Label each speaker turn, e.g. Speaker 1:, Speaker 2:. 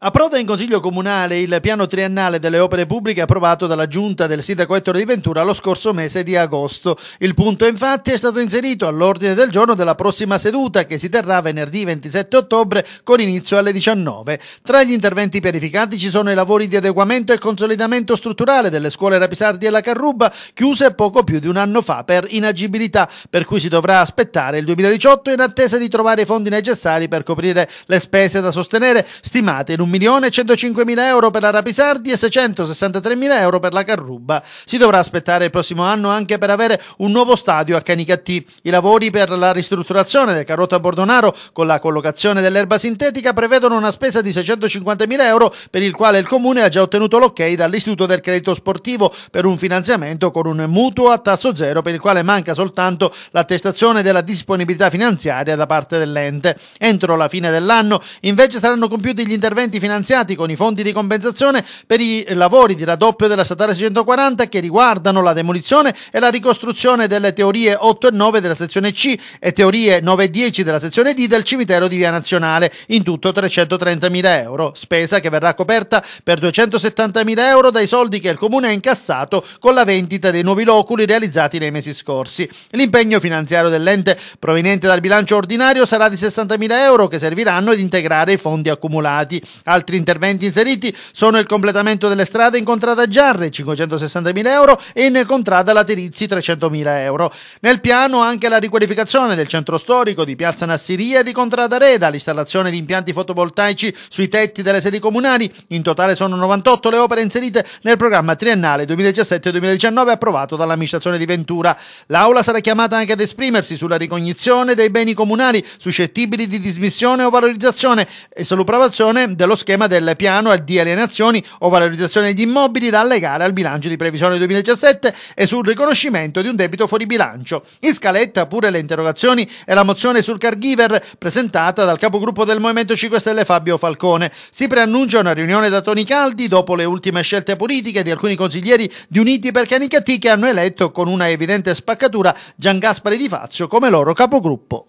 Speaker 1: Approda in Consiglio Comunale il piano triennale delle opere pubbliche approvato dalla Giunta del Sindaco Ettore di Ventura lo scorso mese di agosto. Il punto infatti è stato inserito all'ordine del giorno della prossima seduta che si terrà venerdì 27 ottobre con inizio alle 19. Tra gli interventi pianificati ci sono i lavori di adeguamento e consolidamento strutturale delle scuole Rapisardi e La Carruba chiuse poco più di un anno fa per inagibilità per cui si dovrà aspettare il 2018 in attesa di trovare i fondi necessari per coprire le spese da sostenere stimate in un 1.105.000 euro per la Rapisardi e 663.000 euro per la Carruba. Si dovrà aspettare il prossimo anno anche per avere un nuovo stadio a Canicattì. I lavori per la ristrutturazione del Carota Bordonaro con la collocazione dell'erba sintetica prevedono una spesa di 650.000 euro per il quale il Comune ha già ottenuto l'ok dall'Istituto del Credito Sportivo per un finanziamento con un mutuo a tasso zero per il quale manca soltanto l'attestazione della disponibilità finanziaria da parte dell'ente. Entro la fine dell'anno invece saranno compiuti gli interventi stati finanziati con i fondi di compensazione per i lavori di raddoppio della statale 640 che riguardano la demolizione e la ricostruzione delle teorie 8 e 9 della sezione C e teorie 9 e 10 della sezione D del cimitero di Via Nazionale, in tutto 330.000 euro, spesa che verrà coperta per 270.000 euro dai soldi che il comune ha incassato con la vendita dei nuovi loculi realizzati nei mesi scorsi. L'impegno finanziario dell'ente proveniente dal bilancio ordinario sarà di 60.000 euro che serviranno ad integrare i fondi accumulati. Altri interventi inseriti sono il completamento delle strade in contrada Giarre, 560.000 euro, e in contrada Laterizzi, 300.000 euro. Nel piano anche la riqualificazione del centro storico di Piazza Nassiria e di Contrada Reda, l'installazione di impianti fotovoltaici sui tetti delle sedi comunali. In totale sono 98 le opere inserite nel programma triennale 2017-2019 approvato dall'amministrazione di Ventura. L'Aula sarà chiamata anche ad esprimersi sulla ricognizione dei beni comunali suscettibili di dismissione o valorizzazione e sull'approvazione dello schema del piano di alienazioni o valorizzazione di immobili da allegare al bilancio di previsione 2017 e sul riconoscimento di un debito fuori bilancio. In scaletta pure le interrogazioni e la mozione sul caregiver presentata dal capogruppo del Movimento 5 Stelle Fabio Falcone. Si preannuncia una riunione da Toni Caldi dopo le ultime scelte politiche di alcuni consiglieri di Uniti per Canicattì che hanno eletto con una evidente spaccatura Gian Gaspari Di Fazio come loro capogruppo.